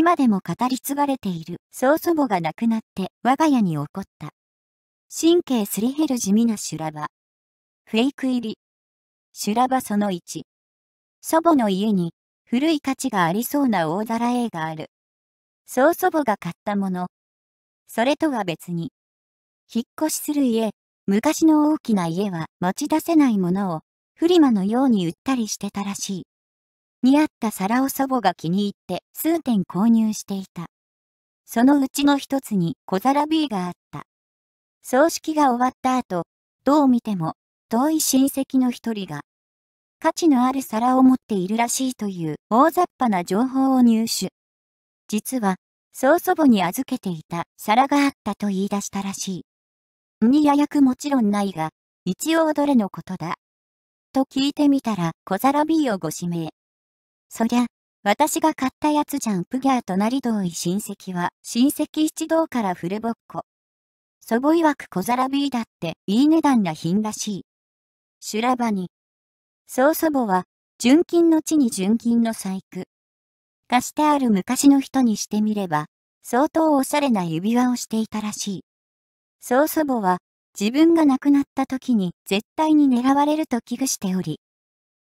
今でも語り継がれている曽祖母が亡くなって我が家に起こった。神経すり減る地味な修羅場。フェイク入り。修羅場その1。祖母の家に古い価値がありそうな大皿 A がある。曽祖母が買ったもの。それとは別に。引っ越しする家、昔の大きな家は持ち出せないものをフリマのように売ったりしてたらしい。似合った皿を祖母が気に入って数点購入していた。そのうちの一つに小皿 B があった。葬式が終わった後、どう見ても遠い親戚の一人が、価値のある皿を持っているらしいという大雑把な情報を入手。実は、曽祖母に預けていた皿があったと言い出したらしい。にややくもちろんないが、一応どれのことだ。と聞いてみたら小皿 B をご指名。そりゃ、私が買ったやつじゃん。プギャーとなり遠い親戚は、親戚一同からフルボッコ。祖母曰く小皿ビーだって、いい値段な品らしい。修羅場に。曽祖母は、純金の地に純金の細工。貸してある昔の人にしてみれば、相当おしゃれな指輪をしていたらしい。曽祖母は、自分が亡くなった時に絶対に狙われると危惧しており、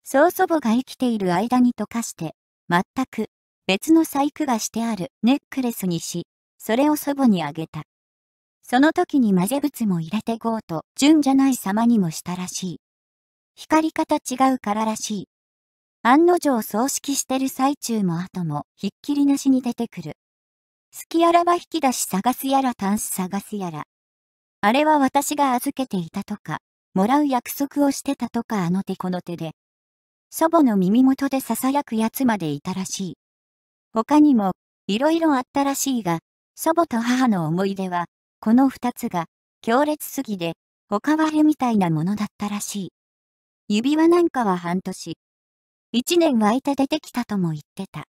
曽祖母が生きている間に溶かして、全く別の細工がしてあるネックレスにし、それを祖母にあげた。その時に混ぜ物も入れてごうと純じゃない様にもしたらしい。光り方違うかららしい。案の定葬式してる最中も後もひっきりなしに出てくる。好きやらば引き出し探すやらタンス探すやら。あれは私が預けていたとか、もらう約束をしてたとかあの手この手で祖母の耳元で囁くやつまでいたらしい。他にも、いろいろあったらしいが、祖母と母の思い出は、この二つが、強烈すぎで、他はへみたいなものだったらしい。指輪なんかは半年。一年湧いて出てきたとも言ってた。